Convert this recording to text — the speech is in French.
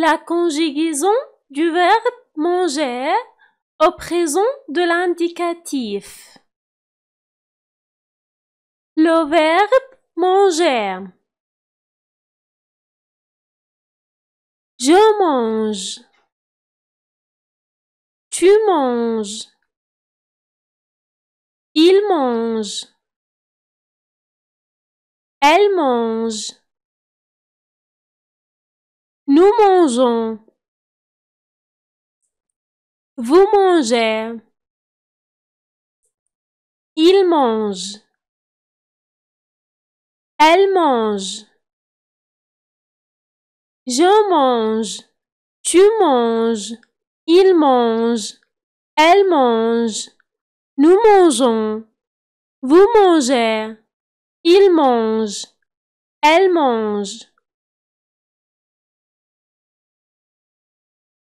la conjugaison du verbe manger au présent de l'indicatif. Le verbe manger. Je mange. Tu manges. Il mange. Elle mange. Nous mangeons. Vous mangez. Il mange. Elle mange. Je mange. Tu manges. Il mange. Elle mange. Nous mangeons. Vous mangez. Il mange. Elle mange.